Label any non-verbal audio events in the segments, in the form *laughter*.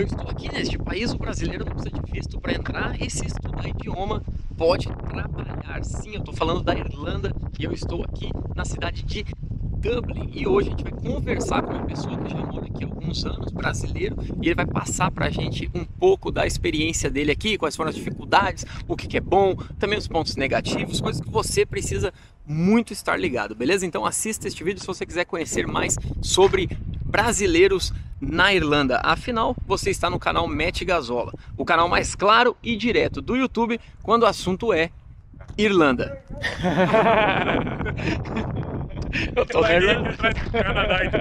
Eu estou aqui neste país, o brasileiro não precisa de visto para entrar e se estudar idioma pode trabalhar. Sim, eu estou falando da Irlanda e eu estou aqui na cidade de Dublin e hoje a gente vai conversar com uma pessoa que já mora aqui há alguns anos, brasileiro, e ele vai passar para a gente um pouco da experiência dele aqui, quais foram as dificuldades, o que, que é bom, também os pontos negativos, coisas que você precisa muito estar ligado, beleza? Então assista este vídeo se você quiser conhecer mais sobre brasileiros na Irlanda. Afinal, você está no canal Mete Gasola, o canal mais claro e direto do YouTube quando o assunto é Irlanda. *laughs* Eu tô nervoso.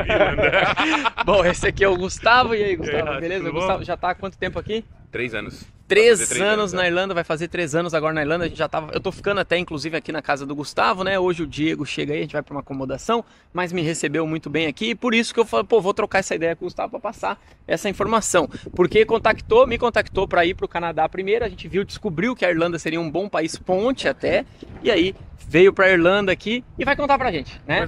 *laughs* Bom, esse aqui é o Gustavo. E aí, Gustavo, beleza? Gustavo, já tá há quanto tempo aqui? Três anos. Três anos, anos na né? Irlanda, vai fazer três anos agora na Irlanda. A gente já tava. Eu tô ficando até, inclusive, aqui na casa do Gustavo, né? Hoje o Diego chega aí, a gente vai para uma acomodação, mas me recebeu muito bem aqui. E por isso que eu falei, pô, vou trocar essa ideia com o Gustavo para passar essa informação. Porque contactou, me contactou para ir para o Canadá primeiro. A gente viu, descobriu que a Irlanda seria um bom país ponte até. E aí veio para Irlanda aqui e vai contar a gente, né?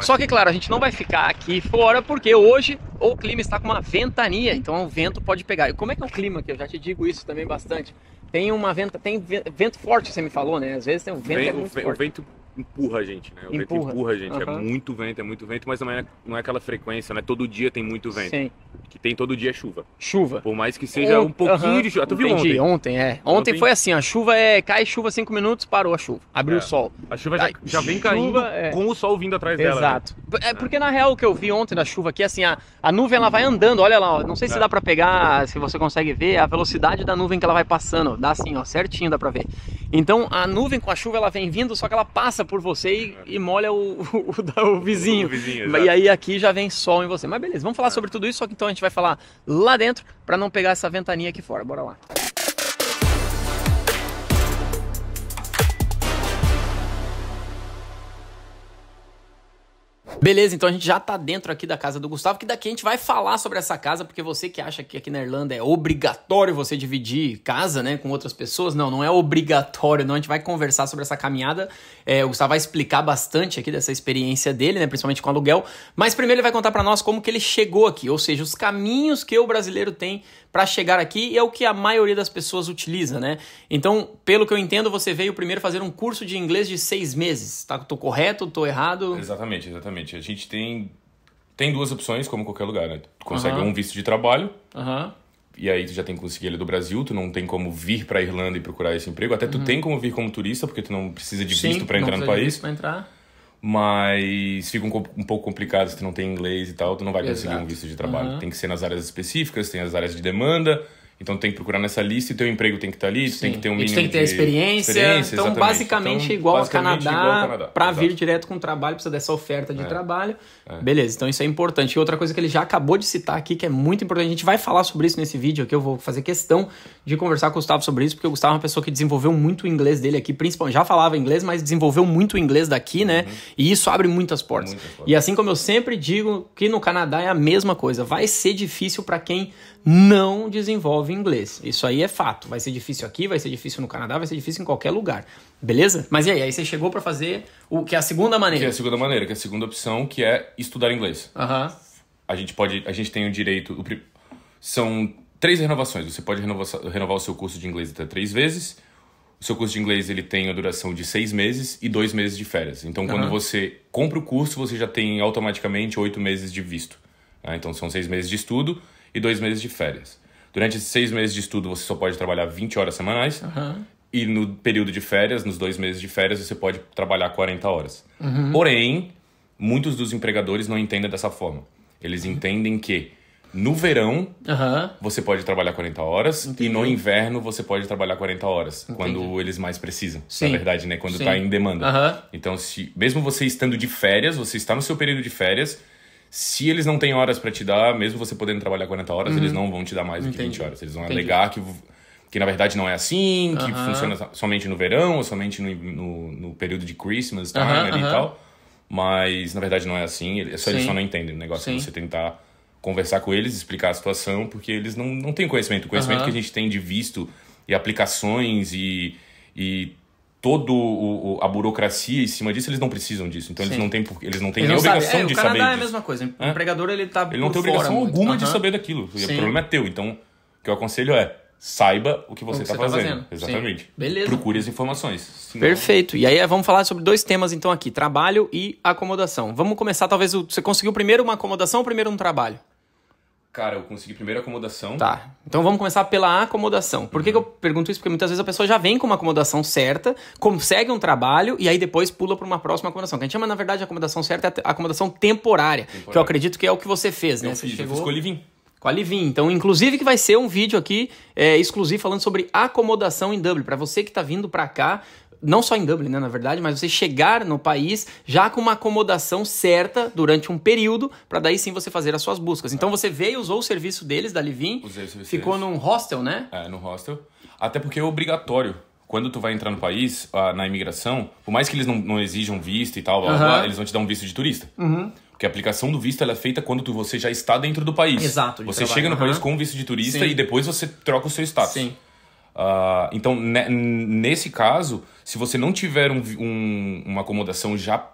Só que claro, a gente não vai ficar aqui fora porque hoje o clima está com uma ventania, então o vento pode pegar. E como é que é o clima aqui? Eu já te digo isso também bastante. Tem uma venta, tem vento forte, você me falou, né? Às vezes tem um vento é muito forte. O vento empurra a gente, né? O empurra. vento empurra a gente. Uhum. É muito vento, é muito vento, mas não é, não é aquela frequência, né? Todo dia tem muito vento. Sim. Que tem todo dia é chuva. Chuva. Por mais que seja um pouquinho uhum. de chuva. Ah, tu viu ontem? Ontem, é. Ontem, ontem, foi assim, a chuva é... Cai chuva cinco minutos, parou a chuva. Abriu é. o sol. A chuva já, já vem chuva, caindo é... com o sol vindo atrás né? Exato. dela. Exato. Né? É porque, na real, o que eu vi ontem da chuva aqui, assim, a, a nuvem, ela vai andando. Olha lá, ó. Não sei se é. dá para pegar, se você consegue ver, a velocidade da nuvem que ela vai passando. Dá assim, ó, certinho dá pra ver. Então, a nuvem com a chuva, ela vem vindo, só que ela passa por você e, é. e molha o, *laughs* o, o, o vizinho. vizinho e aí aqui já vem sol em você. Mas beleza, vamos falar é. sobre tudo isso, só que então a gente vai falar lá dentro para não pegar essa ventania aqui fora. Bora lá. Beleza, então a gente já tá dentro aqui da casa do Gustavo, que daqui a gente vai falar sobre essa casa, porque você que acha que aqui na Irlanda é obrigatório você dividir casa, né, com outras pessoas, não, não é obrigatório, não, a gente vai conversar sobre essa caminhada, é, o Gustavo vai explicar bastante aqui dessa experiência dele, né, principalmente com aluguel, mas primeiro ele vai contar para nós como que ele chegou aqui, ou seja, os caminhos que o brasileiro tem para chegar aqui e é o que a maioria das pessoas utiliza, né? Então, pelo que eu entendo, você veio primeiro fazer um curso de inglês de seis meses, tá? Tô correto? Tô errado? Exatamente, exatamente. A gente tem tem duas opções, como qualquer lugar, né? Tu consegue um visto de trabalho. Uhum. E aí tu já tem que conseguir ele do Brasil, tu não tem como vir para Irlanda e procurar esse emprego. Até tu uhum. tem como vir como turista, porque tu não precisa de visto para entrar no país. Pra entrar mas fica um, um, pouco complicado se tu não tem inglês e tal, tu não vai conseguir Exato. um visto de trabalho. Uhum. Tem que ser nas áreas específicas, tem as áreas de demanda, então tem que procurar nessa lista e teu emprego tem que estar tá ali, Sim. tem que ter um mínimo. E tem que ter experiência. experiência. Então, exatamente. basicamente, então, igual, basicamente ao Canadá, igual ao Canadá. Para vir direto com o trabalho, precisa dessa oferta de é. trabalho. É. Beleza, então isso é importante. E outra coisa que ele já acabou de citar aqui, que é muito importante, a gente vai falar sobre isso nesse vídeo aqui. Eu vou fazer questão de conversar com o Gustavo sobre isso, porque o Gustavo é uma pessoa que desenvolveu muito o inglês dele aqui, principalmente. Já falava inglês, mas desenvolveu muito o inglês daqui, né? uhum. né? E isso abre muitas portas. muitas portas. E assim como eu sempre digo que no Canadá é a mesma coisa. Vai ser difícil para quem não desenvolve inglês. Isso aí é fato. Vai ser difícil aqui, vai ser difícil no Canadá, vai ser difícil em qualquer lugar. Beleza? Mas e aí? Aí você chegou para fazer o que é a segunda maneira. Que é a segunda maneira, que é a segunda opção, que é estudar inglês. Aham. Uhum. A gente pode, a gente tem o direito, o, são três renovações. Você pode renovar, renovar o seu curso de inglês até três vezes. O seu curso de inglês ele tem a duração de seis meses e dois meses de férias. Então, uhum. quando você compra o curso, você já tem automaticamente oito meses de visto. Né? Então, são seis meses de estudo e dois meses de férias. Durante esses seis meses de estudo, você só pode trabalhar 20 horas semanais. Uhum. E no período de férias, nos dois meses de férias, você pode trabalhar 40 horas. Uhum. Porém, muitos dos empregadores não entendem dessa forma. Eles uhum. entendem que no verão, uhum. você pode trabalhar 40 horas Entendi. e no inverno você pode trabalhar 40 horas, Entendi. quando eles mais precisam, Sim. na verdade, né? Quando está em demanda. Uhum. Então, se mesmo você estando de férias, você está no seu período de férias, se eles não têm horas para te dar, mesmo você podendo trabalhar 40 horas, uhum. eles não vão te dar mais do que 20 horas. Eles vão Entendi. alegar que, que na verdade não é assim, que funciona somente no verão ou somente no, no, no período de Christmas time ali e tal. Mas na verdade não é assim, eles é só, eles só não entendem o negócio. Sim. É você tentar conversar com eles, explicar a situação, porque eles não, não têm conhecimento. O conhecimento que a gente tem de visto e aplicações e, e todo a burocracia em cima disso, eles não precisam disso. Então Sim. eles não têm eles não têm eles não obrigação sabe. é, de saber. O Canadá saber é a mesma coisa. É. O empregador ele tá Ele não tem obrigação muito. alguma uhum. de saber daquilo. E o problema é teu. Então, o que eu aconselho é saiba o que você está fazendo. Tá fazendo. Exatamente. Sim. Beleza. Procure as informações. Senão... Perfeito. E aí é, vamos falar sobre dois temas então aqui, trabalho e acomodação. Vamos começar talvez você conseguiu primeiro uma acomodação ou primeiro um trabalho? Cara, eu consegui primeiro acomodação. Tá. Então vamos começar pela acomodação. Por uhum. que, que eu uhum. pergunto isso? Porque muitas vezes a pessoa já vem com uma acomodação certa, consegue um trabalho e aí depois pula para uma próxima acomodação. Que a gente chama, na verdade, de acomodação certa é a acomodação temporária, temporária, Que eu acredito que é o que você fez, né? Eu você fiz, chegou... eu fiz com a Livin. Com a Livin. Então, inclusive, que vai ser um vídeo aqui é, exclusivo falando sobre acomodação em Dublin. Para você que está vindo para cá, não só em Dublin, né, na verdade, mas você chegar no país já com uma acomodação certa durante um período, para daí sim você fazer as suas buscas. Então você veio, usou o serviço deles, da Livin, ficou deles. num hostel, né? É, num hostel. Até porque é obrigatório. Quando tu vai entrar no país, na imigração, por mais que eles não, não exijam visto e tal, blá, uhum. blá, eles vão te dar um visto de turista. Uhum. Porque a aplicação do visto é feita quando tu, você já está dentro do país. Exato. Você trabalho. chega no uhum. país com o visto de turista Sim. e depois você troca o seu status. Sim. Ah, então, né, nesse caso, se você não tiver um, um, uma acomodação já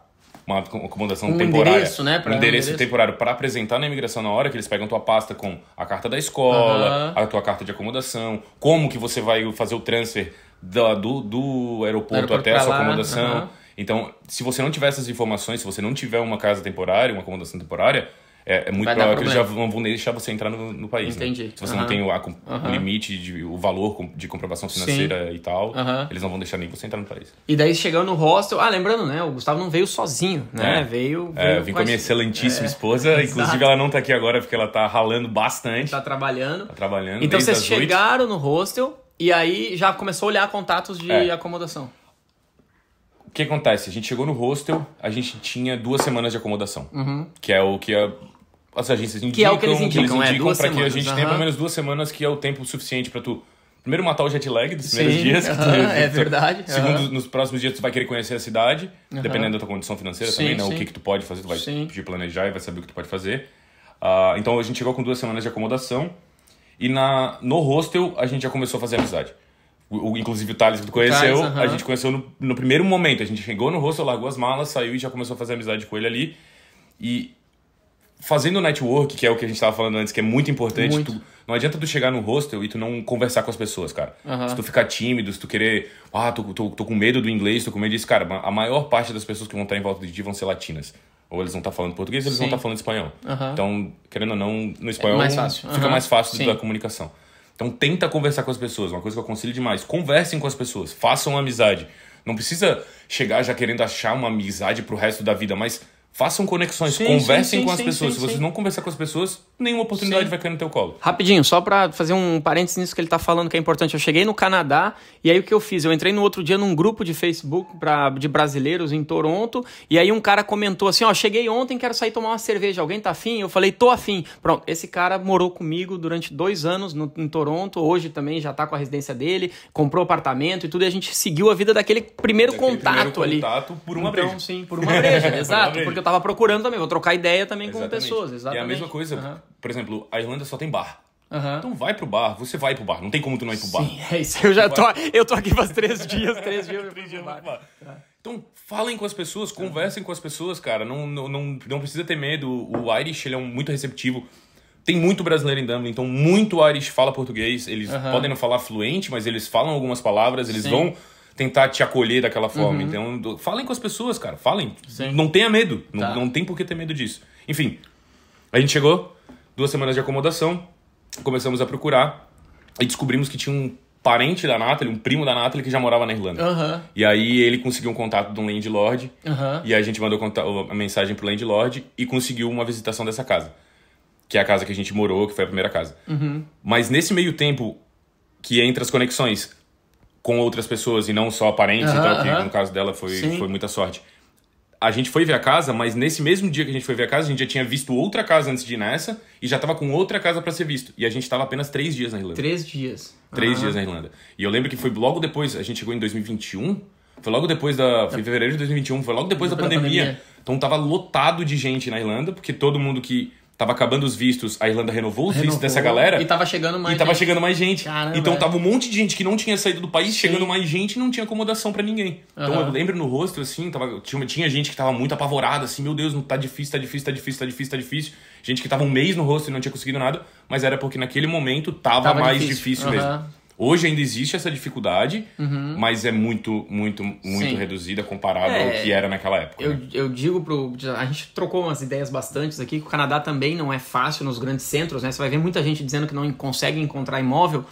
uma acomodação um temporária. Endereço, né? Pra um endereço, endereço. temporário para apresentar na imigração na hora que eles pegam tua pasta com a carta da escola, a tua carta de acomodação, como que você vai fazer o transfer do, do, do aeroporto, até a sua lá. acomodação. Então, se você não tiver essas informações, se você não tiver uma casa temporária, uma acomodação temporária, é, é muito provável que eles já vão, vão deixar você entrar no, no país. Né? Entendi. Né? Se você não tem o, a, o limite, de, o valor de comprovação financeira Sim. e tal, eles não vão deixar nem você entrar no país. E daí chegando no hostel, ah, lembrando, né? O Gustavo não veio sozinho, né? É. Veio. É, veio é, vim com a minha excelentíssima é. esposa. *laughs* Inclusive, ela não tá aqui agora porque ela tá ralando bastante. Tá trabalhando. Tá trabalhando. Então vocês chegaram 8. no hostel e aí já começou a olhar contatos de é. acomodação. O que acontece? A gente chegou no hostel, a gente tinha duas semanas de acomodação, uhum. que é o que a as agências indicam, que é o que eles indicam, que eles é, indicam é, para que a gente tenha pelo menos duas semanas, que é o tempo suficiente para tu primeiro matar o jet lag dos primeiros Sim, dias. Uh *laughs* -huh, é verdade. Segundo, uh -huh. nos próximos dias tu vai querer conhecer a cidade, uh -huh. dependendo da tua condição financeira sim, também, né? O que, que tu pode fazer, tu vai sim. planejar e vai saber o que tu pode fazer. Ah, então a gente chegou com duas semanas de acomodação e na, no hostel a gente já começou a fazer amizade. O, o inclusive o Thales que tu conheceu, Thales, a gente conheceu no, no primeiro momento. A gente chegou no hostel, largou as malas, saiu e já começou a fazer amizade com ele ali. E fazendo network, que é o que a gente estava falando antes, que é muito importante. Muito. Tu, não adianta tu chegar no hostel e tu não conversar com as pessoas, cara. Uhum. Se tu ficar tímido, se tu querer. Ah, tô, tô, tô com medo do inglês, tô com medo disso. Cara, a maior parte das pessoas que vão estar em volta de ti vão ser latinas. Ou eles vão estar tá falando português, ou eles Sim. vão tá estar falando espanhol. Uhum. Então, querendo ou não, no espanhol é mais fica mais fácil Sim. da comunicação. Então, tenta conversar com as pessoas. Uma coisa que eu aconselho demais: conversem com as pessoas, façam amizade. Não precisa chegar já querendo achar uma amizade pro resto da vida, mas Façam conexões, sim, conversem sim, com as pessoas. Se vocês não conversar com as pessoas, nenhuma oportunidade vai cair no teu colo. Rapidinho, só para fazer um parênteses nisso que ele tá falando que é importante. Eu cheguei no Canadá e aí o que eu fiz? Eu entrei no outro dia num grupo de Facebook pra, de brasileiros em Toronto e aí um cara comentou assim, ó, cheguei ontem, quero sair tomar uma cerveja. Alguém tá afim? Eu falei, tô afim. Pronto, esse cara morou comigo durante dois anos no, em Toronto. Hoje também já tá com a residência dele, comprou apartamento e tudo. E a gente seguiu a vida daquele primeiro daquele contato primeiro ali. contato por uma então, breja. sim, por uma breja, *laughs* exato. Porque eu tava procurando também, vou trocar ideia também exatamente. com pessoas, é exatamente. E a mesma coisa, uhum. por exemplo, a Irlanda só tem bar. Uhum. Então vai pro bar, você vai pro bar, não tem como tu não ir pro bar. Sim, é isso. Eu já tô, eu tô aqui faz três dias, três dias eu pro bar. bar. Tá. Então falem com as pessoas, tá. conversem com as pessoas, cara. Não, não, não, não precisa ter medo. O Irish ele é um, muito receptivo. Tem muito brasileiro em Dublin, então muito Irish fala português. Eles uhum. podem não falar fluente, mas eles falam algumas palavras, eles Sim. vão tentar te acolher daquela forma. Uhum. Então, falem com as pessoas, cara. Falem. Sim. Não tenha medo. Tá. Não, não tem por que ter medo disso. Enfim, a gente chegou, duas semanas de acomodação, começamos a procurar e descobrimos que tinha um parente da Natalie, um primo da Natalie que já morava na Irlanda. Uhum. E aí ele conseguiu um contato de um landlord uhum. e a gente mandou a mensagem pro landlord e conseguiu uma visitação dessa casa. Que é a casa que a gente morou, que foi a primeira casa. Uhum. Mas nesse meio tempo que é entra as conexões, com outras pessoas e não só parentes uh então, -huh, que uh -huh. no caso dela foi, foi muita sorte. A gente foi ver a casa, mas nesse mesmo dia que a gente foi ver a casa, a gente já tinha visto outra casa antes de ir nessa e já tava com outra casa para ser visto. E a gente tava apenas três dias na Irlanda. Três dias. Três ah. dias na Irlanda. E eu lembro que foi logo depois, a gente chegou em 2021, foi logo depois da. Foi em fevereiro de 2021, foi logo depois da pandemia. da pandemia. Então tava lotado de gente na Irlanda, porque todo mundo que Tava acabando os vistos, a Irlanda renovou os renovou, vistos dessa galera. E tava chegando mais. E tava gente. chegando mais gente. Caramba, então é. tava um monte de gente que não tinha saído do país, Sim. chegando mais gente e não tinha acomodação para ninguém. Uhum. Então eu lembro no rosto, assim, tava, tinha, tinha gente que tava muito apavorada, assim, meu Deus, não tá difícil, tá difícil, tá difícil, tá difícil, tá difícil. Gente que tava um mês no rosto e não tinha conseguido nada, mas era porque naquele momento tava, tava mais difícil, difícil uhum. mesmo. Hoje ainda existe essa dificuldade, uhum. mas é muito, muito, muito Sim. reduzida comparado é, ao que era naquela época. Eu, né? eu digo pro. A gente trocou umas ideias bastante aqui, que o Canadá também não é fácil nos grandes centros, né? Você vai ver muita gente dizendo que não consegue encontrar imóvel.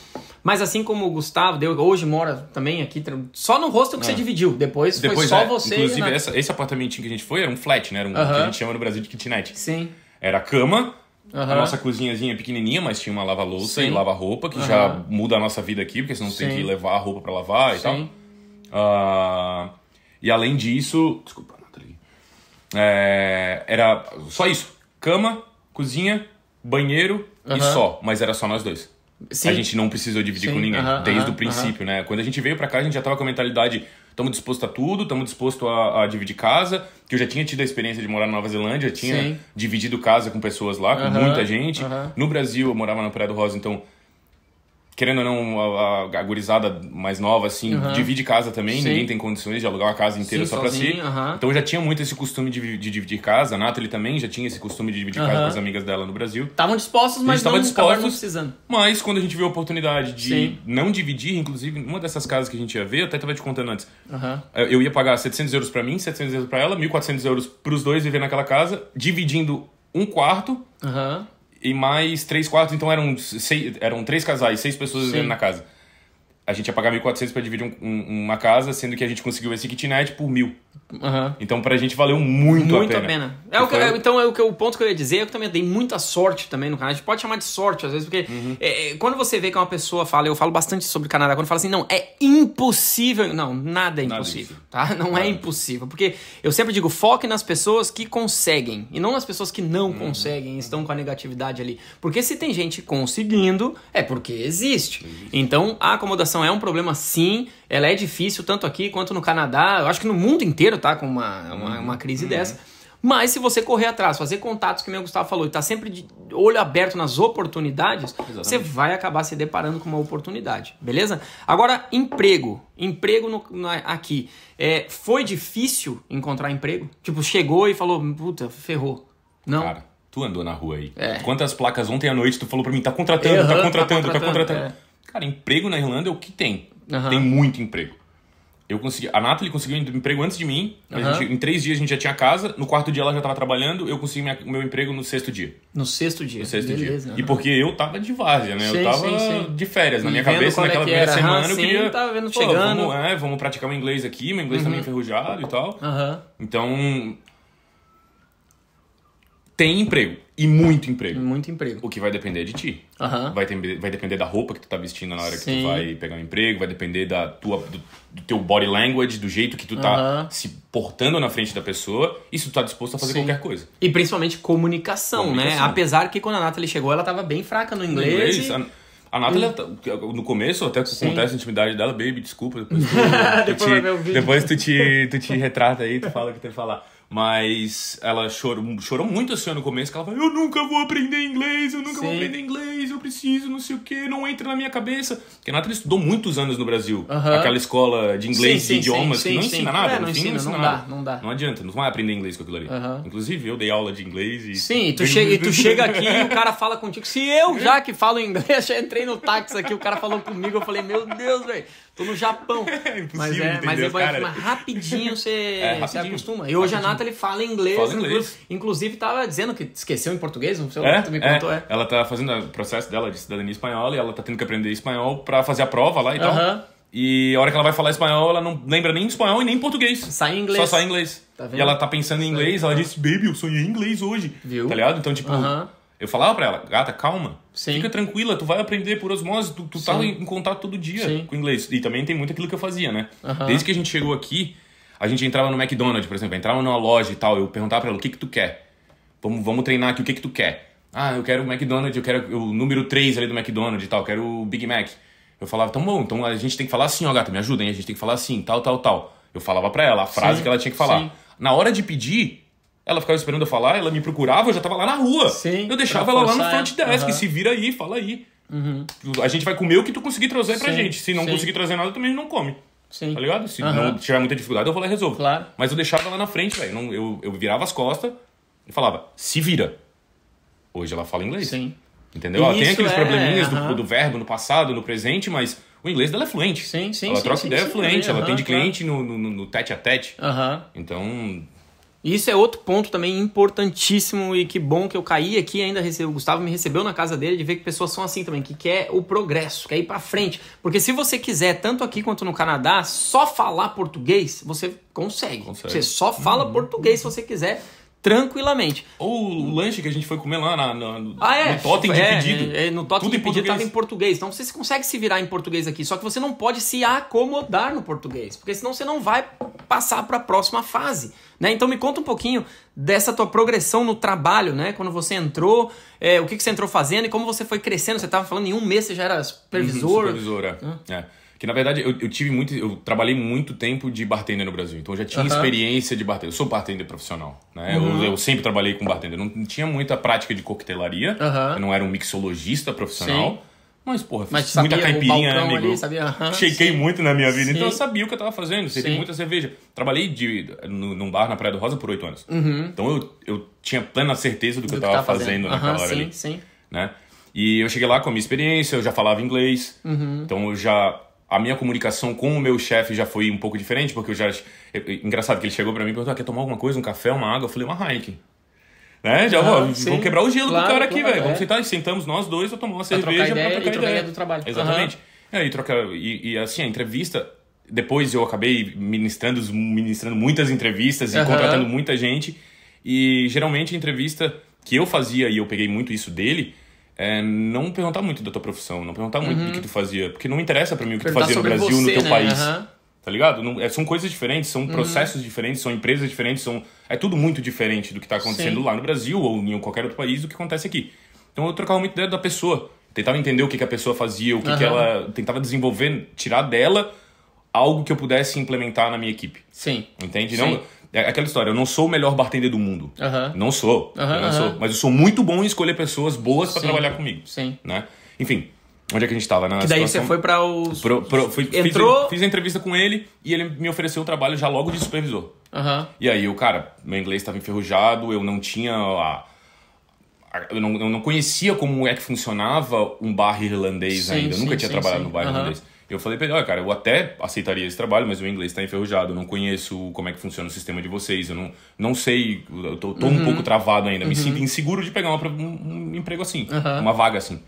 Mas assim como o Gustavo, deu, hoje mora também aqui, só no rosto que é. é. você dividiu. Depois, Depois foi é, só você. Inclusive, na... essa, esse apartamentinho que a gente foi era um flat, né? Era um uhum. que a gente chama no Brasil de kitnet. Sim. Era cama, Uhum. A nossa cozinhazinha é pequenininha, mas tinha uma lava-louça e lava-roupa, que uhum. já muda a nossa vida aqui, porque senão Sim. tem que levar a roupa para lavar e Sim. tal. Uh, e além disso. Desculpa, Nathalie. É, era só isso: cama, cozinha, banheiro uhum. e só. Mas era só nós dois. Sim. A gente não precisou dividir Sim. com ninguém, desde o princípio, né? Quando a gente veio para cá, a gente já tava com a mentalidade estamos dispostos a tudo, estamos dispostos a, a, dividir casa. Que eu já tinha tido a experiência de morar na Nova Zelândia, tinha Sim. dividido casa com pessoas lá, com muita gente. No Brasil, eu morava na Praia do Rosa, então querendo ou não, a, a gurizada mais nova, assim, uhum. divide casa também. Sim. Ninguém tem condições de alugar uma casa inteira Sim, só para si. Uhum. Então já tinha muito esse costume de, de, dividir casa. A Nathalie também já tinha esse costume de dividir uhum. casa com as amigas dela no Brasil. Estavam dispostos, mas não, dispostos, não precisando. Mas quando a gente viu a oportunidade de Sim. não dividir, inclusive, uma dessas casas que a gente ia ver, até tava te contando antes. Eu ia pagar 700 euros para mim, 700 euros para ela, 1.400 euros pros dois viver naquela casa, dividindo um quarto. Aham e mais três quatro então eram, seis, eram três casais, seis pessoas vivendo na casa. A gente ia pagar 1.400 para dividir um, um, uma casa, sendo que a gente conseguiu esse kitnet por mil. Uhum. Então pra gente valeu muito, muito a pena. a pena. É o que, então é o, que, o ponto que eu ia dizer é que eu também dei muita sorte também no canal A gente pode chamar de sorte, às vezes, porque uhum. é, é, quando você vê que uma pessoa fala, eu falo bastante sobre o Canadá, quando fala assim, não, é impossível. Não, nada é impossível, nada tá? Não é nada. é impossível. Porque eu sempre digo, foque nas pessoas que conseguem e não nas pessoas que não uhum. conseguem, estão com a negatividade ali. Porque se tem gente conseguindo, é porque existe. Então a acomodação é um problema sim ela é difícil tanto aqui quanto no Canadá. Eu acho que no mundo inteiro tá com uma, uma, uhum. uma crise uhum. dessa. Mas se você correr atrás, fazer contatos, que o meu Gustavo falou, e estar tá sempre de olho aberto nas oportunidades, Exatamente. você vai acabar se deparando com uma oportunidade, beleza? Agora, emprego. Emprego no, aqui. É, foi difícil encontrar emprego? Tipo, chegou e falou, puta, ferrou. Não. Cara, tu andou na rua aí. É. Quantas placas ontem à noite tu falou pra mim, tá contratando, tá, tá contratando, tá contratando. Tá contratando. É. Cara, emprego na Irlanda é o que tem. Uhum. Tem muito emprego. Eu consegui, a Nathalie conseguiu um emprego antes de mim. Uhum. Gente, em três dias a gente já tinha casa. No quarto dia ela já estava trabalhando. Eu consegui minha, meu emprego no sexto dia. No sexto dia? No sexto Beleza, dia. Uhum. E porque eu tava de várzea, né? Sim, eu tava sim, sim. de férias. Na e minha cabeça, é naquela é primeira era. semana, eu queria... Tava vendo chegando. Vamos, é, vamos praticar meu inglês aqui. Meu inglês tá uhum. também enferrujado e tal. Então... Tem emprego. E muito emprego. Muito emprego. O que vai depender de ti. Uhum. Vai, ter, vai depender da roupa que tu tá vestindo na hora Sim. que tu vai pegar um emprego, vai depender da tua, do, do teu body language, do jeito que tu tá uhum. se portando na frente da pessoa, e se tu tá disposto a fazer Sim. qualquer coisa. E principalmente comunicação, né? comunicação, né? Apesar que quando a Nathalie chegou, ela tava bem fraca no inglês. No inglês e... a... A Nathalie, hum. Tá, no começo, até que acontece a intimidade dela, baby, desculpa. Depois tu, *laughs* depois, tu, depois tu, te, tu te retrata aí, tu fala o que tem que falar. Mas ela chorou, chorou muito assim no começo, que ela falou, eu nunca vou aprender inglês, eu nunca Sim. vou aprender inglês, eu preciso, não sei o que, não entra na minha cabeça. Porque a Nathalie estudou muitos anos no Brasil. Uh -huh. Aquela escola de inglês, e de idiomas, sim, que não ensina nada. É, não, ensina, não, ensina, não, dá, nada. não dá. Não adianta, não vai aprender inglês com aquilo ali. Uh -huh. Inclusive, eu dei aula de inglês e... Sim, tu, chega, e tu chega aqui e o *laughs* cara fala contigo. Se eu, já que falo inglês, *laughs* já entrei no táxi aqui, o cara falou comigo, eu falei, meu Deus, velho Tô no Japão. *laughs* É impossível mas é, mas, é, é cara. rapidinho você, *laughs* é, acostuma. E hoje rapidinho. a Nathalie fala inglês, fala inglês. Inclusive, tava dizendo que esqueceu em português, não sei o é, que tu me é. contou. É. Ela tá fazendo o processo dela de cidadania espanhola e ela tá tendo que aprender espanhol para fazer a prova lá e uh -huh. tal. E a hora que ela vai falar espanhol, ela não lembra nem espanhol e nem português. Sai em inglês. Só sai em inglês. Tá e ela tá pensando em inglês, ela disse, baby, eu sonhei em inglês hoje. Viu? Tá ligado? Então, tipo, uh -huh eu falava pra ela, gata, calma. Sim. Fica tranquila, tu vai aprender por osmose, tu, tu tá em, em contato todo dia Sim. com o inglês. E também tem muito aquilo que eu fazia, né? Desde que a gente chegou aqui, a gente entrava no McDonald's, por exemplo, entrava numa loja e tal, eu perguntava pra ela, o que que tu quer? Vamos, vamos treinar aqui, o que que tu quer? Ah, eu quero o McDonald's, eu quero o número 3 ali do McDonald's e tal, eu quero o Big Mac. Eu falava, então bom, então a gente tem que falar assim, ó gata, me ajuda, hein? A gente tem que falar assim, tal, tal, tal. Eu falava pra ela a frase que ela tinha que falar. Na hora de pedir, ela ficava esperando eu falar, ela me procurava, eu já tava lá na rua. Sim, eu deixava ela lá no front desk, uhum. se vira aí, fala aí. Uhum. A gente vai comer o que tu conseguir trazer sim, pra gente. Se não sim. conseguir trazer nada, também não come. Sim. Tá ligado? Se uhum. não tiver muita dificuldade, eu vou lá e resolvo. Claro. Mas eu deixava ela na frente, velho. Eu, eu virava as costas e falava, se vira. Hoje ela fala inglês. Sim. Entendeu? ela tem aqueles é, probleminhas é, do, do, verbo no passado, no presente, mas o inglês dela é fluente. Sim, sim, Ela sim, troca sim, ideia sim, fluente, sim, ela tem de cliente no, no, no, tete a tete. Então, e isso é outro ponto também importantíssimo e que bom que eu caí aqui ainda recebo, o Gustavo me recebeu na casa dele de ver que pessoas são assim também, que quer o progresso, quer ir para frente. Porque se você quiser, tanto aqui quanto no Canadá, só falar português, você consegue. consegue. Você só fala uhum. português se você quiser tranquilamente. Ou o lanche que a gente foi comer lá na, na, no, ah, é, no Totem de é, pedido. É, no Totem de pedido estava em português. Então você consegue se virar em português aqui, só que você não pode se acomodar no português, porque senão você não vai passar para a próxima fase. Né? Então me conta um pouquinho dessa tua progressão no trabalho, né? Quando você entrou, é, o que, que você entrou fazendo e como você foi crescendo. Você estava falando em um mês você já era supervisor. Uhum, supervisora. Hum. É. Que na verdade eu, eu, tive muito. Eu trabalhei muito tempo de bartender no Brasil. Então eu já tinha uhum. experiência de bartender. Eu sou bartender profissional, né? Uhum. Eu, eu, sempre trabalhei com bartender. Não, não tinha muita prática de coquetelaria. Uhum. Eu não era um mixologista profissional. Sim. Mas, porra, Mas fiz muita caipirinha, amigo. Ali, sabia? Uhum, muito na minha vida. Sim. Então eu sabia o que eu tava fazendo. Você tem muita cerveja. Trabalhei de, no, num bar na Praia do Rosa por oito anos. Uhum. Então eu, eu tinha plena certeza do que do eu tava, que tá fazendo, fazendo naquela hora sim, ali. Sim, sim. Né? E eu cheguei lá com a minha experiência, eu já falava inglês. Uhum. Então eu já a minha comunicação com o meu chefe já foi um pouco diferente, porque eu já. Engraçado que ele chegou para mim e perguntou: ah, quer tomar alguma coisa, um café, uma água? Eu falei: uma Heineken. Né? Já, ah, vamos quebrar o gelo claro, do cara aqui, claro, velho. É. Vamos sentar, sentamos nós dois, eu tomo uma pra trocar ideia, pra trocar ideia. ideia do trabalho. Exatamente. Uhum. É, e, troca, e, e assim, a entrevista. Depois eu acabei ministrando, ministrando muitas entrevistas e uhum. contratando muita gente. E geralmente a entrevista que eu fazia, e eu peguei muito isso dele, é não perguntar muito da tua profissão, não perguntar muito uhum. do que tu fazia, porque não interessa para mim o que perguntar tu fazia no Brasil, você, no teu né? país. Uhum. Tá ligado? Não, é, são coisas diferentes, são uhum. processos uhum. diferentes, são empresas diferentes, são é tudo muito diferente do que tá acontecendo Sim. lá no Brasil ou em qualquer outro país do que acontece aqui. Então eu trocava muito ideia da pessoa, tentava entender o que, que a pessoa fazia, o que, que ela tentava desenvolver, tirar dela algo que eu pudesse implementar na minha equipe. Sim. Entende? Sim. Não, é aquela história, eu não sou o melhor bartender do mundo. Não sou. não sou. Mas eu sou muito bom em escolher pessoas boas para trabalhar comigo. Sim. Né? Enfim, onde é que a gente estava Na que daí você foi para o Pro, pro, fui, Entrou... Fiz, fiz, a entrevista com ele e ele me ofereceu o trabalho já logo de supervisor. E aí, o cara, meu inglês estava enferrujado, eu não tinha a... Eu não, eu não, conhecia como é que funcionava um bar irlandês sim, ainda. Eu sim, nunca tinha sim, trabalhado no bar irlandês. Eu falei pra ele, olha, cara, eu até aceitaria esse trabalho, mas o inglês tá enferrujado, eu não conheço como é que funciona o sistema de vocês, eu não, não sei, eu tô, tô uhum. um pouco travado ainda, uhum. me sinto uhum. inseguro de pegar uma, um, um emprego assim, uhum. uma vaga assim.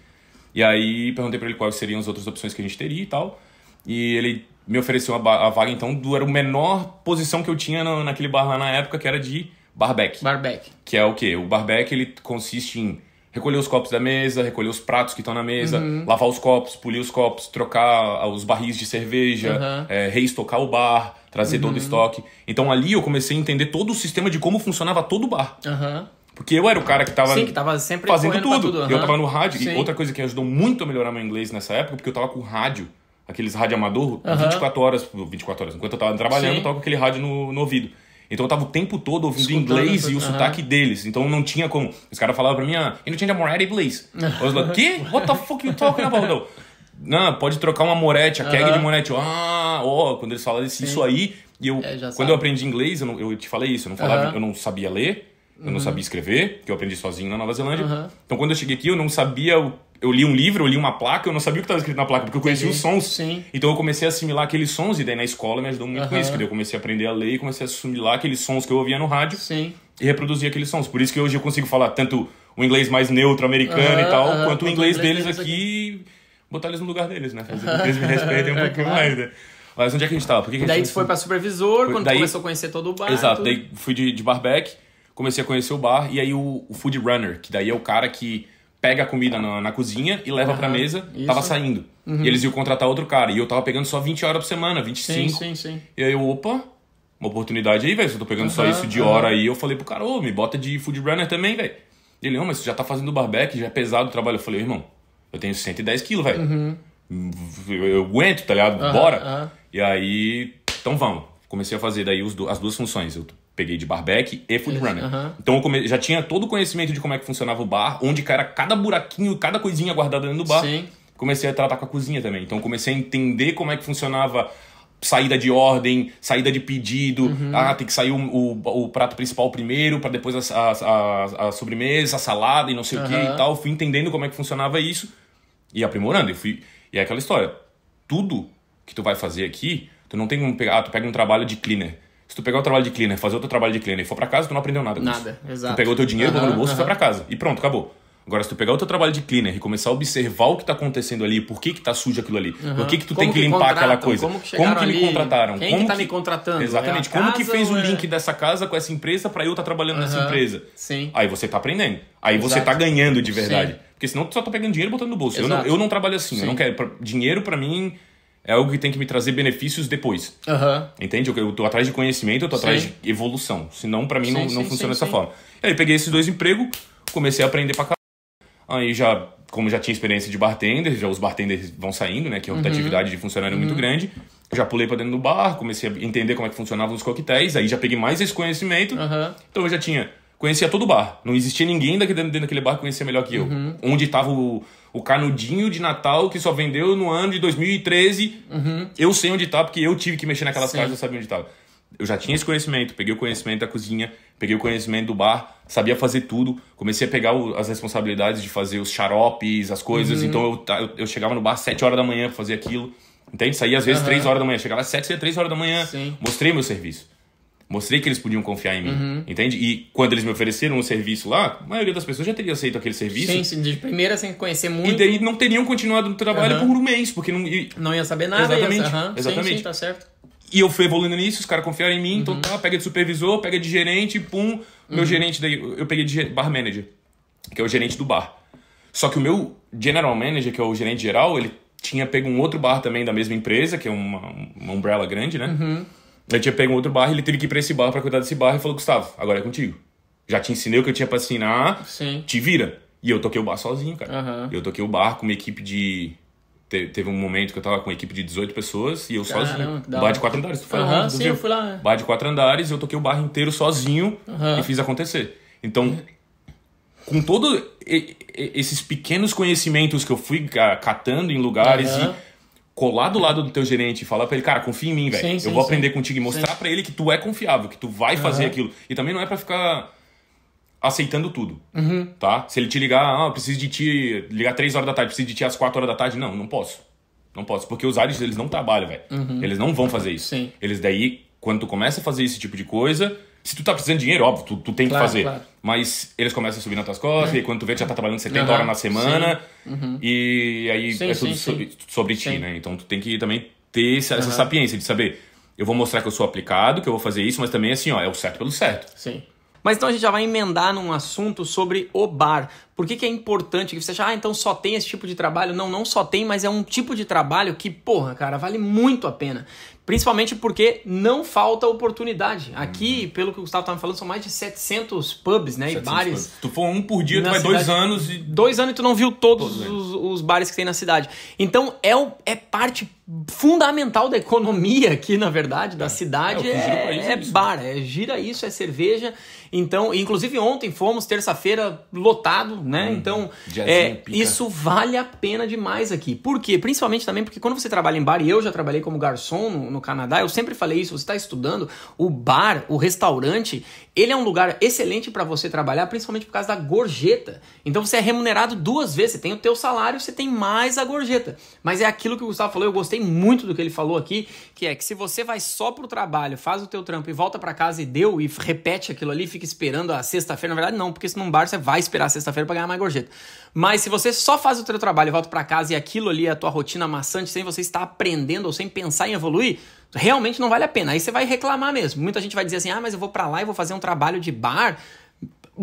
E aí perguntei pra ele quais seriam as outras opções que a gente teria e tal, e ele me ofereceu a, a vaga, então, do, era a menor posição que eu tinha na, naquele bar lá na época, que era de barbeque Barbeque. Que é o quê? O barbeque ele consiste em recolher os copos da mesa, recolher os pratos que estão na mesa, uhum. lavar os copos, polir os copos, trocar ah, os barris de cerveja, uhum. é, reestocar o bar, trazer uhum. todo o uhum. estoque. Então ali eu comecei a entender todo o sistema de como funcionava todo o bar. Porque eu era o cara que estava Sim, que tava sempre fazendo tudo. tudo. Eu estava no rádio. Sim. E outra coisa que ajudou muito a melhorar meu inglês nessa época, porque eu estava com rádio aqueles rádio amador, uhum. 24 horas, 24 horas, enquanto eu tava trabalhando, Sim. eu tava com aquele rádio no, no ouvido. Então eu tava o tempo todo ouvindo Escutando inglês e o uh -huh. sotaque deles. Então não tinha como. Os caras falavam pra mim, ah, you change a moretti please. Eu was que? What the fuck you talking about? Though? Não, pode trocar uma moretti a uh -huh. keg de moretti Ah, ó, oh, quando eles falavam isso, aí. E eu, é, quando eu aprendi inglês, eu, não, eu, te falei isso, eu não, falava, uh -huh. eu não sabia ler. Eu uhum. não sabia escrever, que eu aprendi sozinho na Nova Zelândia. Uhum. Então, quando eu cheguei aqui, eu não sabia. Eu li um livro, eu li uma placa, eu não sabia o que estava escrito na placa, porque eu conhecia os sons. Sim. Então, eu comecei a assimilar aqueles sons, e daí na escola me ajudou muito uhum. com isso, que daí eu comecei a aprender a ler e comecei a assimilar aqueles sons que eu ouvia no rádio Sim. e reproduzir aqueles sons. Por isso que hoje eu consigo falar tanto o inglês mais neutro americano e tal, quanto o inglês, inglês deles, aqui, aqui, botar eles no lugar deles, né? Fazer *laughs* eles me respeitem um é, pouquinho mais, né? Mas onde é que a gente estava Daí que gente... foi pra supervisor, foi... quando daí... começou a conhecer todo o bar. Exato, daí fui de, de comecei a conhecer o bar e aí o, o food runner, que daí é o cara que pega a comida na, na cozinha e leva uhum, pra mesa, isso. tava saindo. Uhum. E eles iam contratar outro cara. E eu tava pegando só 20 horas por semana, 25. Sim, sim, sim. E aí eu, opa, uma oportunidade aí, velho. Se eu tô pegando uhum, só isso de hora aí, eu falei pro cara, ô, me bota de food runner também, velho. Ele, não, mas você já tá fazendo barbecue já é pesado o trabalho. Eu falei, irmão, eu tenho 110 quilos, velho. Uhum. Eu, aguento, tá ligado? Bora. E aí, então vamos. Comecei a fazer daí as duas funções. Eu peguei de barbeque e food uhum, runner, Então eu come... já tinha todo o conhecimento de como é que funcionava o bar, onde era cada buraquinho, cada coisinha guardada dentro do bar. Sim. Comecei a tratar com a cozinha também. Então comecei a entender como é que funcionava saída de ordem, saída de pedido, uhum. ah, tem que sair o, o, o prato principal primeiro, para depois a, a, a, sobremesa, a salada e não sei uhum. o que e tal. Fui entendendo como é que funcionava isso e aprimorando. fui... E é aquela história, tudo que tu vai fazer aqui, tu não tem como pegar, ah, tu pega um trabalho de cleaner se tu pegar o trabalho de cleaner, fazer outro trabalho de cleaner e for pra casa, tu não aprendeu nada. Nada, isso. exato. Tu pegou teu dinheiro, uhum, botou no bolso uhum. e foi pra casa. E pronto, acabou. Agora, se tu pegar o teu trabalho de cleaner e começar a observar o que tá acontecendo ali, por que que tá sujo aquilo ali, uhum. por que que tu como tem que, que limpar aquela coisa, como que, como que me contrataram, quem como que tá me contratando, é exatamente, é como que fez o é... link dessa casa com essa empresa para eu estar tá trabalhando uhum. nessa empresa. Sim. Aí você tá aprendendo, aí Exato. você tá ganhando de verdade, Sim. porque senão tu só tá pegando dinheiro e botando no bolso. Eu não, eu não trabalho assim, Sim. eu não quero dinheiro para mim é algo que tem que me trazer benefícios depois. Uhum. Entende? Eu, eu tô atrás de conhecimento, eu tô atrás sim. de evolução. Senão, para mim, sim, não, sim, funciona dessa forma. E aí, peguei esses dois empregos, comecei a aprender pra caramba. Aí já, como já tinha experiência de bartender, já os bartenders vão saindo, né? Que é a rotatividade uhum. de funcionário é muito uhum. grande. Já pulei pra dentro do bar, comecei a entender como é que funcionavam os coquetéis. Aí já peguei mais esse conhecimento. Então, eu já tinha... Conhecia todo o bar. Não existia ninguém daqui dentro, dentro daquele bar que conhecia melhor que eu. Uhum. Onde tava o o canudinho de Natal que só vendeu no ano de 2013. Uhum. Eu sei onde tá, porque eu tive que mexer naquelas Sim. caixas, eu sabia onde tava. Eu já tinha esse conhecimento, peguei o conhecimento da cozinha, peguei o conhecimento do bar, sabia fazer tudo, comecei a pegar o, as responsabilidades de fazer os xaropes, as coisas, uhum. então eu, eu, eu, chegava no bar 7 horas da manhã pra fazer aquilo, entende? Saía às vezes uhum. 3 horas da manhã, chegava às 7, saía 3 horas da manhã, Sim. mostrei meu serviço. Mostrei que eles podiam confiar em mim, uhum. entende? E quando eles me ofereceram um serviço lá, a maioria das pessoas já teria aceito aquele serviço. Sim, sim de primeira sem conhecer muito. E daí não teriam continuado no trabalho uhum. por um mês, porque não... E... Não ia saber nada. Exatamente, ia... uhum. exatamente. Sim, sim, tá certo. E eu fui evoluindo nisso, os caras confiaram em mim, então uhum. tá, pega de supervisor, pega de gerente, pum. Meu uhum. gerente, daí eu peguei de bar manager, que é o gerente do bar. Só que o meu general manager, que é o gerente geral, ele tinha pego um outro bar também da mesma empresa, que é uma, uma umbrella grande, né? Uhum. Eu tinha pego um outro bar, ele teve que ir pra esse bar pra cuidar desse bar e falou, Gustavo, agora é contigo. Já te ensinei o que eu tinha pra ensinar, Sim. te vira. E eu toquei o bar sozinho, cara. Uhum. Eu toquei o bar com uma equipe de. Te, teve um momento que eu tava com uma equipe de 18 pessoas e eu Caramba, sozinho. Bar de quatro andares. Tu foi uhum, lá, né? sim, eu fui lá. Né? Bar de quatro andares, eu toquei o bar inteiro sozinho uhum. e fiz acontecer. Então, com todos esses pequenos conhecimentos que eu fui catando em lugares e colar do lado do teu gerente e falar para ele, cara, confia em mim, velho. Eu sim, vou aprender sim. contigo e mostrar para ele que tu é confiável, que tu vai fazer aquilo. E também não é para ficar aceitando tudo, uhum. tá? Se ele te ligar, ah, preciso de ti, ligar 3 horas da tarde, preciso de ti às 4 horas da tarde, não, não posso. Não posso, porque os áreas eles não trabalham, velho. Uhum. Eles não vão fazer isso. Sim. Eles daí, quando tu começa a fazer esse tipo de coisa, se tu tá precisando de dinheiro, óbvio, tu, tu tem claro, que fazer. Claro. Mas eles começam a subir nas tuas costas, é. e quando tu vê, tu já tá trabalhando 70 uhum. horas na semana, uhum. e aí sim, é tudo sim, sobre, sim. sobre ti, né? Então tu tem que também ter essa, uhum. essa, sapiência de saber, eu vou mostrar que eu sou aplicado, que eu vou fazer isso, mas também assim, ó, é o certo pelo certo. Sim. Mas então a gente já vai emendar num assunto sobre o bar. Por que, que é importante que você acha, ah, então só tem esse tipo de trabalho? Não, não só tem, mas é um tipo de trabalho que, porra, cara, vale muito a pena principalmente porque não falta oportunidade. Aqui, uhum. pelo que o Gustavo estava falando, são mais de 700 pubs, né? 700 e bares. Pubs. Tu for um por dia, tu vai cidade. dois anos e... Dois anos e tu não viu todos, todos os, os, bares que tem na cidade. Então, é, é parte fundamental da economia aqui, na verdade, da é. cidade é, é, é bar, é gira isso, é cerveja. Então, inclusive ontem fomos, terça-feira, lotado, né? Hum, então, é, isso vale a pena demais aqui. Por quê? Principalmente também porque quando você trabalha em bar, e eu já trabalhei como garçom no, no Canadá, eu sempre falei isso, você está estudando, o bar, o restaurante, ele é um lugar excelente para você trabalhar, principalmente por causa da gorjeta. Então, você é remunerado duas vezes, você tem o teu salário, você tem mais a gorjeta. Mas é aquilo que o Gustavo falou, eu gostei gostei muito do que ele falou aqui, que é que se você vai só pro trabalho, faz o teu trampo e volta para casa e deu e repete aquilo ali, fica esperando a sexta-feira, na verdade não, porque se num bar você vai esperar a sexta-feira para ganhar mais gorjeta. Mas se você só faz o teu trabalho e volta para casa e aquilo ali é a tua rotina maçante, sem você estar aprendendo ou sem pensar em evoluir, realmente não vale a pena. Aí você vai reclamar mesmo. Muita gente vai dizer assim: "Ah, mas eu vou para lá e vou fazer um trabalho de bar"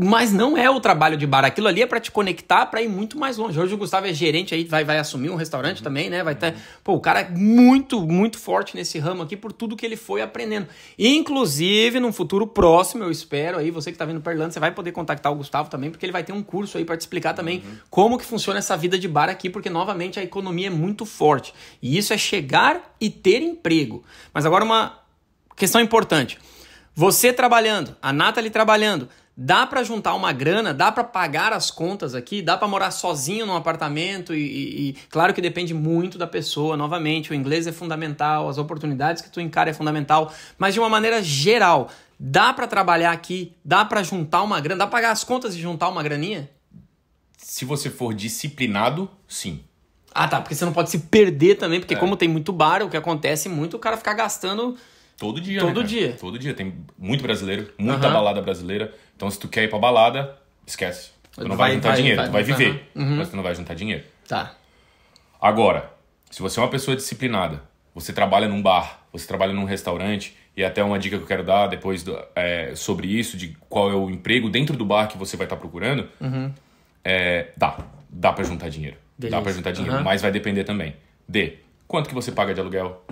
mas não é o trabalho de bar. Aquilo ali é para te conectar para ir muito mais longe. Hoje o Gustavo é gerente aí, vai, vai assumir um restaurante uhum. também, né? Vai uhum. ter. Uhum. Pô, o cara é muito, muito forte nesse ramo aqui por tudo que ele foi aprendendo. Inclusive, num futuro próximo, eu espero aí, você que tá vindo para Irlanda, você vai poder contactar o Gustavo também, porque ele vai ter um curso aí para te explicar também uhum. como que funciona essa vida de bar aqui, porque novamente a economia é muito forte. E isso é chegar e ter emprego. Mas agora uma questão importante. Você trabalhando, a Nathalie trabalhando, dá para juntar uma grana, dá para pagar as contas aqui, dá para morar sozinho num apartamento e, e, e, claro que depende muito da pessoa. Novamente, o inglês é fundamental, as oportunidades que tu encara é fundamental, mas de uma maneira geral, dá para trabalhar aqui, dá para juntar uma grana, dá para pagar as contas e juntar uma graninha? Se você for disciplinado, sim. Ah, tá, porque você não pode se perder também, porque é. como tem muito bar, o que acontece muito, o cara ficar gastando Todo dia. Né, todo né, dia. Todo dia. Tem muito brasileiro, muita uhum. balada brasileira, então, se tu quer ir pra balada, esquece. Tu não vai, vai juntar vai, dinheiro, vai, tu vai viver, né? uhum. mas tu não vai juntar dinheiro. Tá. Agora, se você é uma pessoa disciplinada, você trabalha num bar, você trabalha num restaurante, e até uma dica que eu quero dar depois do, é, sobre isso, de qual é o emprego dentro do bar que você vai estar tá procurando, uhum. é, dá. Dá pra juntar dinheiro. Beleza. Dá pra juntar dinheiro, uhum. mas vai depender também de quanto que você paga de aluguel,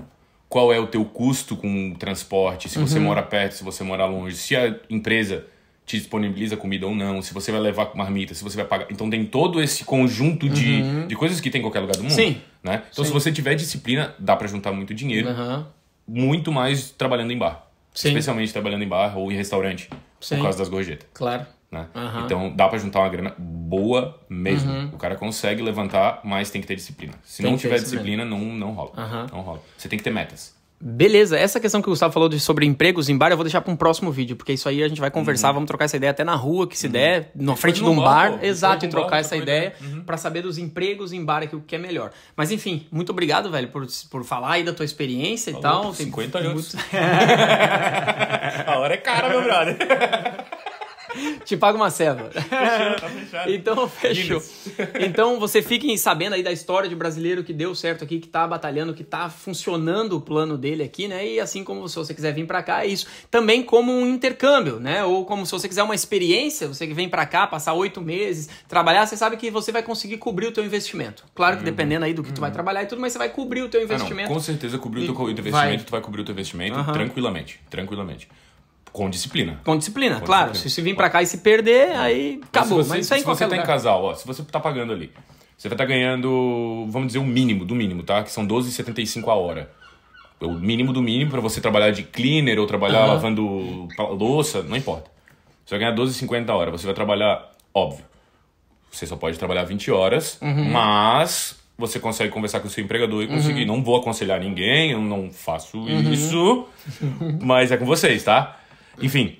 qual é o teu custo com o transporte, se uhum. você mora perto, se você mora longe, se a empresa te disponibiliza comida ou não, se você vai levar com marmita, se você vai pagar. Então tem todo esse conjunto de, uhum. de coisas que tem em qualquer lugar do mundo. Sim. Né? Então Sim. se você tiver disciplina, dá para juntar muito dinheiro. Uhum. Muito mais trabalhando em bar. Sim. Especialmente trabalhando em bar ou em restaurante. Sim. Por causa das gorjetas. Claro. Né? Uhum. Então dá para juntar uma grana boa mesmo. Uhum. O cara consegue levantar, mas tem que ter disciplina. Se tem não tiver disciplina, não, não rola. Não rola. Você tem que ter metas. Beleza, essa questão que o Gustavo falou de, sobre empregos em bar, eu vou deixar para um próximo vídeo, porque isso aí a gente vai conversar, uhum. vamos trocar essa ideia até na rua, que se uhum. der, na frente de um bar, exato, e trocar bar, essa ideia uhum. para saber dos empregos em bar aqui, o que é melhor. Mas enfim, muito obrigado, velho, por, por falar aí da tua experiência Falou, e tal. 50 anos. Muito... *laughs* *laughs* a hora é cara, meu brother. *laughs* te pago uma ceva. tá *laughs* fechado. Então, fechou. *laughs* Então, você fiquem sabendo aí da história de brasileiro que deu certo aqui, que tá batalhando, que tá funcionando o plano dele aqui, né? E assim como se você quiser vir para cá, é isso. Também como um intercâmbio, né? Ou como se você quiser uma experiência, você que vem para cá, passar oito meses, trabalhar, você sabe que você vai conseguir cobrir o teu investimento. Claro que uhum. dependendo aí do que tu vai uhum. trabalhar e tudo, mas você vai cobrir o teu investimento. Ah, não, com certeza cobrir o teu investimento, vai. tu vai cobrir o teu investimento uhum. tranquilamente, tranquilamente. Com disciplina. Com disciplina, Com claro. Disciplina. Se você vir para cá e se perder, é. aí acabou. Mas, você, Mas isso aí Se você tá em casal, ó, se você tá pagando ali, você vai estar tá ganhando, vamos dizer, o mínimo do mínimo, tá? Que são 12,75 a hora. O mínimo do mínimo para você trabalhar de cleaner ou trabalhar uhum. lavando louça, não importa. Você vai ganhar 12,50 a hora. Você vai trabalhar, óbvio. Você só pode trabalhar 20 horas, uhum. mas você consegue conversar com o seu empregador e uhum. conseguir. Uhum. Não vou aconselhar ninguém, eu não faço uhum. isso, mas é com vocês, tá? Enfim,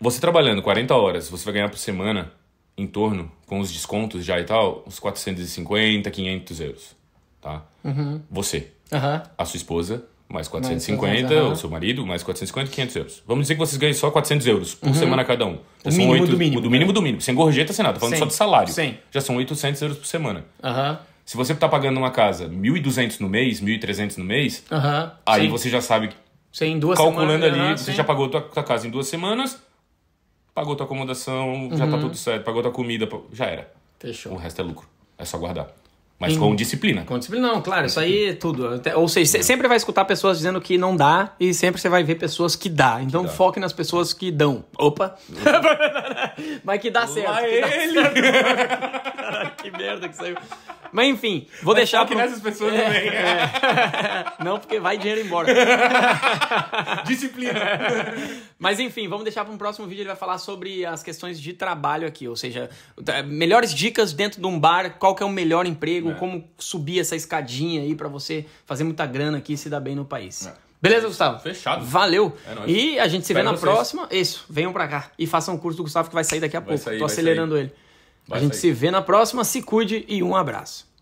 você trabalhando 40 horas, você vai ganhar por semana em torno, com os descontos já e tal, uns 450, 500 euros, tá? Uhum. Você, uhum. a sua esposa, mais 450, mais uhum. o seu marido, mais 450, 500 euros. Vamos dizer que vocês ganham só 400 euros por uhum. semana cada um. Já o são mínimo 8, do mínimo. Do mínimo né? do mínimo, sem gorjeta, sem nada, falando 100. só de salário. 100. Já são 800 euros por semana. Aham. Se você está pagando uma casa 1.200 no mês, 1.300 no mês, aí Sim. você já sabe que você em duas Calculando semanas, ali, né? você já pagou tua, tua casa em duas semanas, pagou tua acomodação, já tá uhum. tudo certo, pagou tua comida, já era. Fechou. O resto é lucro. É só guardar. Mas em... com disciplina. Com disciplina, não, claro, isso aí é tudo. Ou seja, é. sempre vai escutar pessoas dizendo que não dá e sempre você vai ver pessoas que dá. Então que dá. foque nas pessoas que dão. Opa! Uhum. *laughs* Mas que dá certo. Lá que ele! Dá certo. *laughs* que merda que saiu. Mas enfim, vou Mas deixar. Pro... nessas pessoas é, também. É. *laughs* Não, porque vai dinheiro embora. *laughs* Disciplina. Mas enfim, vamos deixar para um próximo vídeo. Ele vai falar sobre as questões de trabalho aqui, ou seja, tá, melhores dicas dentro de um bar, qual que é o melhor emprego, é. como subir essa escadinha aí para você fazer muita grana aqui e se dar bem no país. É. Beleza, Gustavo? Fechado. Valeu. É e a gente se Espero vê na vocês. próxima. Isso, venham para cá e façam o curso do Gustavo que vai sair daqui a pouco. Sair, Tô acelerando sair. ele. Vai a gente sair. se vê na próxima, se cuide e um abraço.